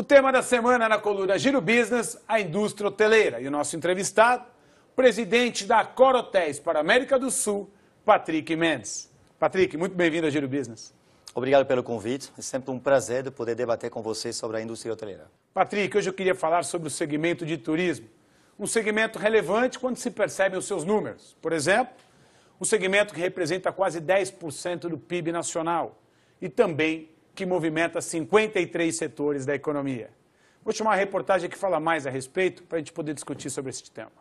O tema da semana na coluna Giro Business, a indústria hoteleira. E o nosso entrevistado, presidente da Cor para a América do Sul, Patrick Mendes. Patrick, muito bem-vindo a Giro Business. Obrigado pelo convite. É sempre um prazer de poder debater com você sobre a indústria hoteleira. Patrick, hoje eu queria falar sobre o segmento de turismo. Um segmento relevante quando se percebem os seus números. Por exemplo, um segmento que representa quase 10% do PIB nacional e também que movimenta 53 setores da economia. Vou chamar uma reportagem que fala mais a respeito para a gente poder discutir sobre este tema.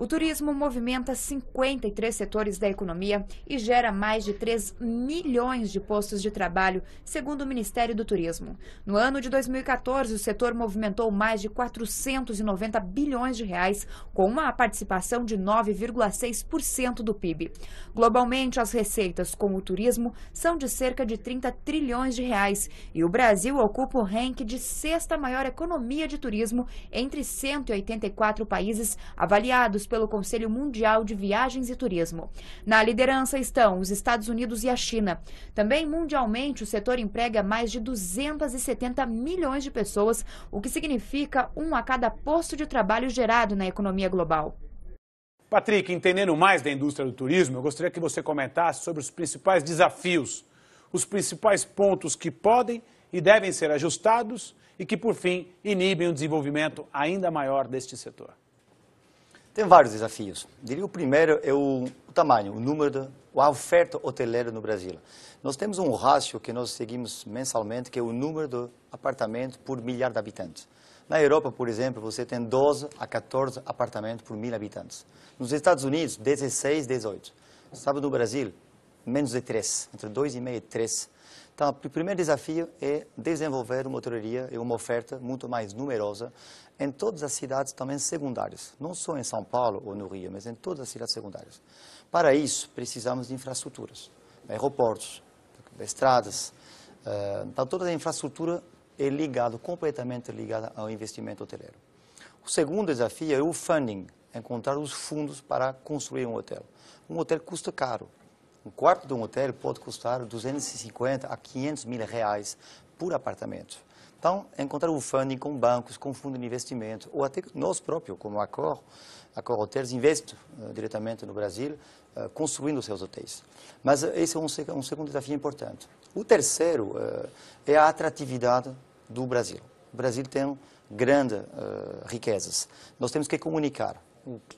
O turismo movimenta 53 setores da economia e gera mais de 3 milhões de postos de trabalho, segundo o Ministério do Turismo. No ano de 2014, o setor movimentou mais de 490 bilhões de reais, com uma participação de 9,6% do PIB. Globalmente, as receitas com o turismo são de cerca de 30 trilhões de reais e o Brasil ocupa o ranking de sexta maior economia de turismo entre 184 países avaliados pelo Conselho Mundial de Viagens e Turismo. Na liderança estão os Estados Unidos e a China. Também mundialmente, o setor emprega mais de 270 milhões de pessoas, o que significa um a cada posto de trabalho gerado na economia global. Patrick, entendendo mais da indústria do turismo, eu gostaria que você comentasse sobre os principais desafios, os principais pontos que podem e devem ser ajustados e que, por fim, inibem o desenvolvimento ainda maior deste setor. Tem vários desafios. Diria o primeiro é o, o tamanho, o número, de, a oferta hoteleira no Brasil. Nós temos um rácio que nós seguimos mensalmente, que é o número de apartamentos por milhar de habitantes. Na Europa, por exemplo, você tem 12 a 14 apartamentos por mil habitantes. Nos Estados Unidos, 16, 18. Sabe, no Brasil, menos de 3, entre 2,5 e 3 então, o primeiro desafio é desenvolver uma hotelaria e uma oferta muito mais numerosa em todas as cidades também secundárias, não só em São Paulo ou no Rio, mas em todas as cidades secundárias. Para isso, precisamos de infraestruturas, aeroportos, estradas, eh, então toda a infraestrutura é ligada, completamente ligada ao investimento hoteleiro. O segundo desafio é o funding, encontrar os fundos para construir um hotel. Um hotel custa caro, um quarto de um hotel pode custar 250 a 500 mil reais por apartamento. Então, encontrar o funding com bancos, com fundo de investimento, ou até nós próprios, como a Cor, a Cor Hotels investe uh, diretamente no Brasil, uh, construindo seus hotéis. Mas uh, esse é um, um, segundo desafio importante. O terceiro eh, é a atratividade do Brasil. O Brasil tem grandes riquezas. Nós temos que comunicar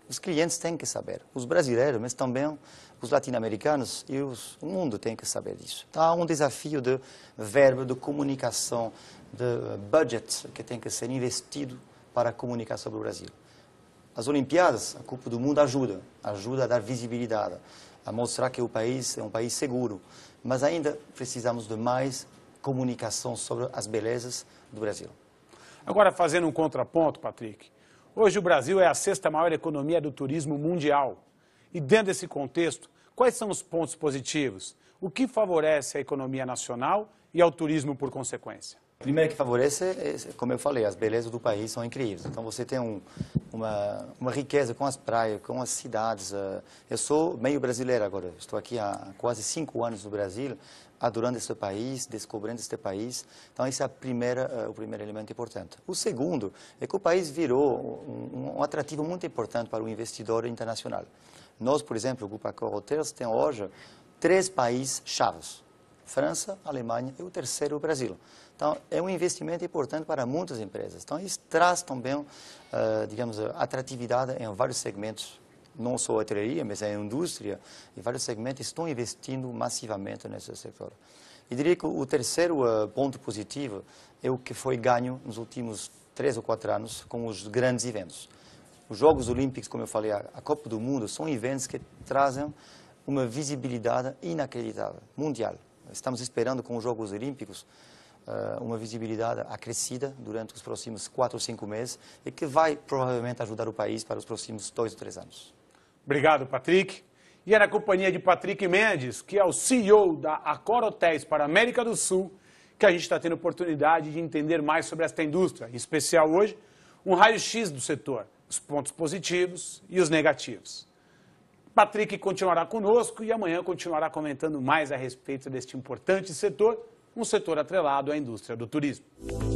os clientes têm que saber, os brasileiros, mas também os latino-americanos e os, o mundo tem que saber disso. Então há um desafio de verbo, de comunicação, de budget que tem que ser investido para comunicar sobre o Brasil. As Olimpíadas, a Copa do Mundo ajuda, ajuda a dar visibilidade, a mostrar que o país é um país seguro, mas ainda precisamos de mais comunicação sobre as belezas do Brasil. Agora, fazendo um contraponto, Patrick, Hoje o Brasil é a sexta maior economia do turismo mundial. E dentro desse contexto, quais são os pontos positivos? O que favorece a economia nacional e ao turismo por consequência? Primeiro que favorece, é, é, como eu falei, as belezas do país são incríveis. Então você tem um, uma, uma riqueza com as praias, com as cidades. Eh, eu sou meio brasileiro agora, estou aqui há quase cinco anos no Brasil, adorando este país, descobrindo este país. Então esse é a primeira, eh, o primeiro elemento importante. O segundo é que o país virou um, um atrativo muito importante para o investidor internacional. Nós, por exemplo, o Grupo Acor Hotels tem hoje três países chaves França, Alemanha e o terceiro o Brasil. Então, é um investimento importante para muitas empresas. Então, isso traz também, uh, digamos, atratividade em vários segmentos, não só a hotelaria, mas a indústria, e vários segmentos estão investindo massivamente nesse setor. E diria que o terceiro uh, ponto positivo é o que foi ganho nos últimos três ou quatro anos com os grandes eventos. Os Jogos Olímpicos, como eu falei, a Copa do Mundo, são eventos que trazem uma visibilidade inacreditável, mundial estamos esperando com os Jogos Olímpicos eh, uma visibilidade acrescida durante os próximos quatro ou cinco meses e que vai provavelmente ajudar o país para os próximos dois ou três anos. Obrigado, Patrick. E era é a companhia de Patrick Mendes, que é o CEO da Accor Hotéis para a América do Sul, que a gente está tendo oportunidade de entender mais sobre esta indústria, em especial hoje, um raio-x do setor, os pontos positivos e os negativos. Patrick continuará conosco e amanhã continuará comentando mais a respeito deste importante setor, um setor atrelado à indústria do turismo.